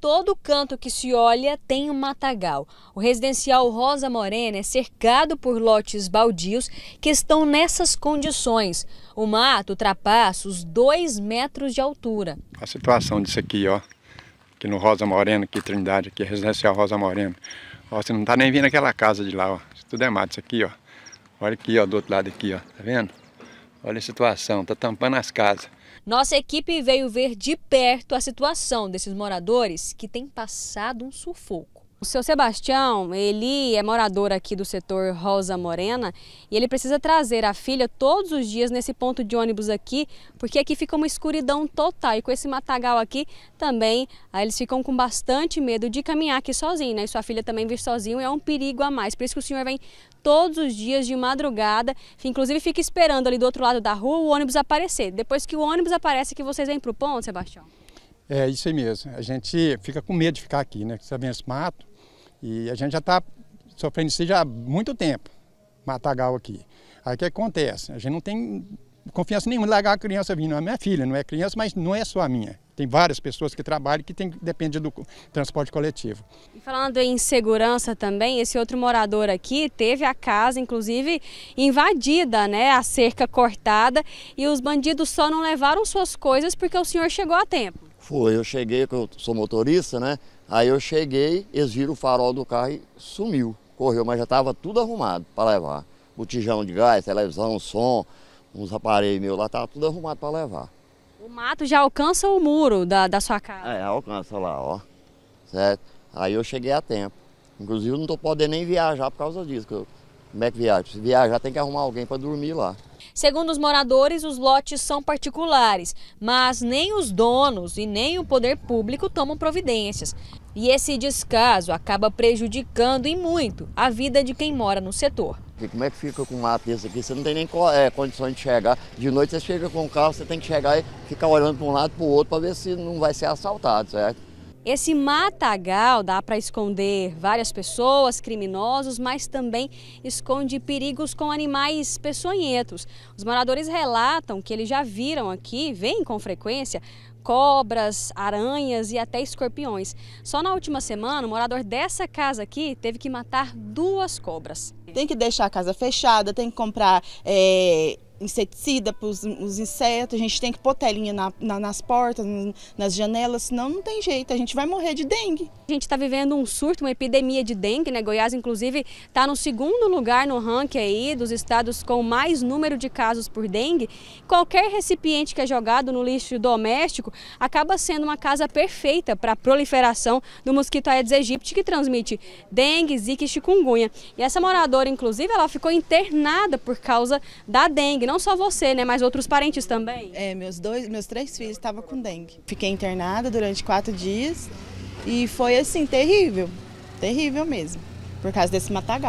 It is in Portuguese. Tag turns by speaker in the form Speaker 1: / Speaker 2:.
Speaker 1: todo canto que se olha tem um matagal. O residencial Rosa Morena é cercado por lotes baldios que estão nessas condições. O mato ultrapassa os dois metros de altura.
Speaker 2: A situação disso aqui, ó, aqui no Rosa Morena, aqui Trindade, aqui residencial Rosa Morena. Ó, você não tá nem vendo aquela casa de lá, ó. Isso tudo é mato, isso aqui, ó. Olha aqui, ó, do outro lado aqui, ó, tá vendo? Olha a situação, está tampando as casas.
Speaker 1: Nossa equipe veio ver de perto a situação desses moradores que têm passado um sufoco. O seu Sebastião, ele é morador aqui do setor Rosa Morena e ele precisa trazer a filha todos os dias nesse ponto de ônibus aqui, porque aqui fica uma escuridão total e com esse matagal aqui também ah, eles ficam com bastante medo de caminhar aqui sozinho, né? E sua filha também vir sozinho é um perigo a mais, por isso que o senhor vem todos os dias de madrugada, inclusive fica esperando ali do outro lado da rua o ônibus aparecer. Depois que o ônibus aparece que vocês vêm para o ponto, Sebastião?
Speaker 2: É isso aí mesmo. A gente fica com medo de ficar aqui, né? Esse mato, e a gente já está sofrendo isso já há muito tempo, matagal aqui. Aí o que acontece? A gente não tem confiança nenhuma em largar a criança vindo. Não é minha filha, não é criança, mas não é só a minha. Tem várias pessoas que trabalham que tem, depende do transporte coletivo.
Speaker 1: E falando em segurança também, esse outro morador aqui teve a casa, inclusive, invadida, né? A cerca cortada e os bandidos só não levaram suas coisas porque o senhor chegou a tempo.
Speaker 3: Foi, eu cheguei, eu sou motorista, né? Aí eu cheguei, eles viram o farol do carro e sumiu. Correu, mas já estava tudo arrumado para levar. Botijão de gás, televisão, som, uns aparelhos meus lá, estava tudo arrumado para
Speaker 1: levar. O mato já alcança o muro da, da sua casa?
Speaker 3: É, alcança lá, ó. Certo? Aí eu cheguei a tempo. Inclusive não tô podendo nem viajar por causa disso. Como é que viaja? Se viajar tem que arrumar alguém para dormir lá.
Speaker 1: Segundo os moradores, os lotes são particulares, mas nem os donos e nem o poder público tomam providências. E esse descaso acaba prejudicando e muito a vida de quem mora no setor.
Speaker 3: como é que fica com um mato desse aqui? Você não tem nem é, condições de chegar. De noite você chega com o carro, você tem que chegar e ficar olhando para um lado para o outro para ver se não vai ser assaltado, certo?
Speaker 1: Esse matagal dá para esconder várias pessoas, criminosos, mas também esconde perigos com animais peçonhentos. Os moradores relatam que eles já viram aqui, vêm com frequência, cobras, aranhas e até escorpiões. Só na última semana, o morador dessa casa aqui teve que matar duas cobras.
Speaker 2: Tem que deixar a casa fechada, tem que comprar. É inseticida para os insetos,
Speaker 1: a gente tem que pôr telinha na, na, nas portas, nas janelas, senão não tem jeito, a gente vai morrer de dengue. A gente está vivendo um surto, uma epidemia de dengue, né? Goiás, inclusive, está no segundo lugar no ranking aí dos estados com mais número de casos por dengue. Qualquer recipiente que é jogado no lixo doméstico acaba sendo uma casa perfeita para a proliferação do mosquito Aedes aegypti, que transmite dengue, zika e chikungunya. E essa moradora, inclusive, ela ficou internada por causa da dengue, né? não só você, né, mas outros parentes também. É, meus dois, meus três filhos estavam com dengue.
Speaker 2: Fiquei internada durante quatro dias e foi assim terrível, terrível mesmo, por causa desse matagal.